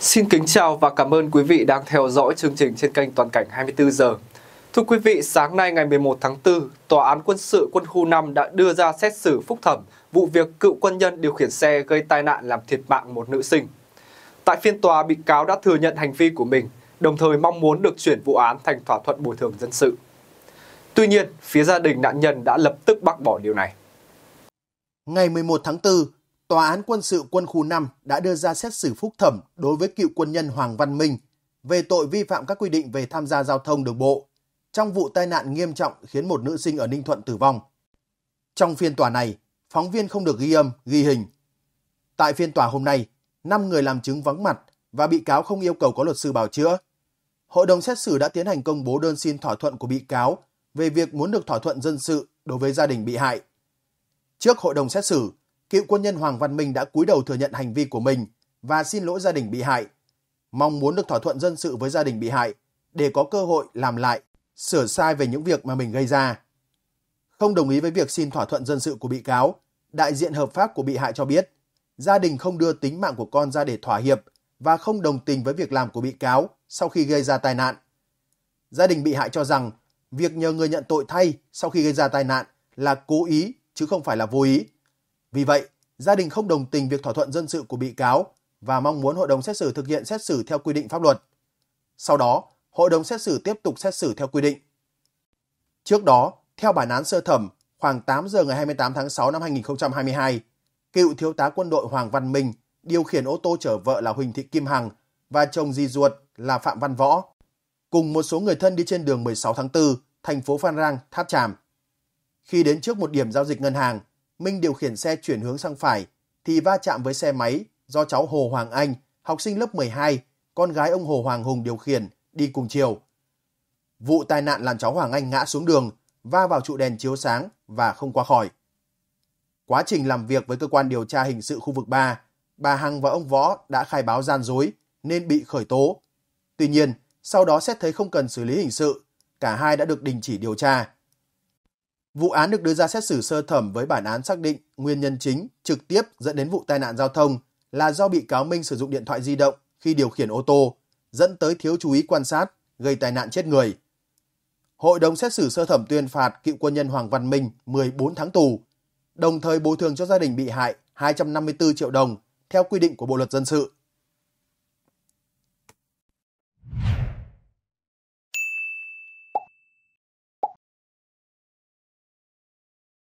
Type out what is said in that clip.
Xin kính chào và cảm ơn quý vị đang theo dõi chương trình trên kênh Toàn cảnh 24 giờ. Thưa quý vị, sáng nay ngày 11 tháng 4, Tòa án quân sự quân khu 5 đã đưa ra xét xử phúc thẩm vụ việc cựu quân nhân điều khiển xe gây tai nạn làm thiệt mạng một nữ sinh. Tại phiên tòa, bị cáo đã thừa nhận hành vi của mình, đồng thời mong muốn được chuyển vụ án thành thỏa thuận bồi thường dân sự. Tuy nhiên, phía gia đình nạn nhân đã lập tức bác bỏ điều này. Ngày 11 tháng 4, Tòa án quân sự quân khu 5 đã đưa ra xét xử phúc thẩm đối với cựu quân nhân Hoàng Văn Minh về tội vi phạm các quy định về tham gia giao thông đường bộ trong vụ tai nạn nghiêm trọng khiến một nữ sinh ở Ninh Thuận tử vong. Trong phiên tòa này, phóng viên không được ghi âm, ghi hình. Tại phiên tòa hôm nay, 5 người làm chứng vắng mặt và bị cáo không yêu cầu có luật sư bào chữa. Hội đồng xét xử đã tiến hành công bố đơn xin thỏa thuận của bị cáo về việc muốn được thỏa thuận dân sự đối với gia đình bị hại. Trước hội đồng xét xử, cựu quân nhân Hoàng Văn Minh đã cúi đầu thừa nhận hành vi của mình và xin lỗi gia đình bị hại, mong muốn được thỏa thuận dân sự với gia đình bị hại để có cơ hội làm lại, sửa sai về những việc mà mình gây ra. Không đồng ý với việc xin thỏa thuận dân sự của bị cáo, đại diện hợp pháp của bị hại cho biết, gia đình không đưa tính mạng của con ra để thỏa hiệp và không đồng tình với việc làm của bị cáo sau khi gây ra tai nạn. Gia đình bị hại cho rằng việc nhờ người nhận tội thay sau khi gây ra tai nạn là cố ý chứ không phải là vô ý. Vì vậy, gia đình không đồng tình việc thỏa thuận dân sự của bị cáo và mong muốn hội đồng xét xử thực hiện xét xử theo quy định pháp luật. Sau đó, hội đồng xét xử tiếp tục xét xử theo quy định. Trước đó, theo bản án sơ thẩm, khoảng 8 giờ ngày 28 tháng 6 năm 2022, cựu thiếu tá quân đội Hoàng Văn Minh điều khiển ô tô chở vợ là Huỳnh Thị Kim Hằng và chồng di ruột là Phạm Văn Võ, cùng một số người thân đi trên đường 16 tháng 4, thành phố Phan Rang, Tháp Tràm. Khi đến trước một điểm giao dịch ngân hàng, Minh điều khiển xe chuyển hướng sang phải thì va chạm với xe máy do cháu Hồ Hoàng Anh, học sinh lớp 12, con gái ông Hồ Hoàng Hùng điều khiển đi cùng chiều. Vụ tai nạn làm cháu Hoàng Anh ngã xuống đường, va vào trụ đèn chiếu sáng và không qua khỏi. Quá trình làm việc với cơ quan điều tra hình sự khu vực 3, bà Hằng và ông Võ đã khai báo gian dối nên bị khởi tố. Tuy nhiên, sau đó xét thấy không cần xử lý hình sự, cả hai đã được đình chỉ điều tra. Vụ án được đưa ra xét xử sơ thẩm với bản án xác định nguyên nhân chính trực tiếp dẫn đến vụ tai nạn giao thông là do bị cáo Minh sử dụng điện thoại di động khi điều khiển ô tô, dẫn tới thiếu chú ý quan sát, gây tai nạn chết người. Hội đồng xét xử sơ thẩm tuyên phạt cựu quân nhân Hoàng Văn Minh 14 tháng tù, đồng thời bồi thường cho gia đình bị hại 254 triệu đồng theo quy định của Bộ luật dân sự.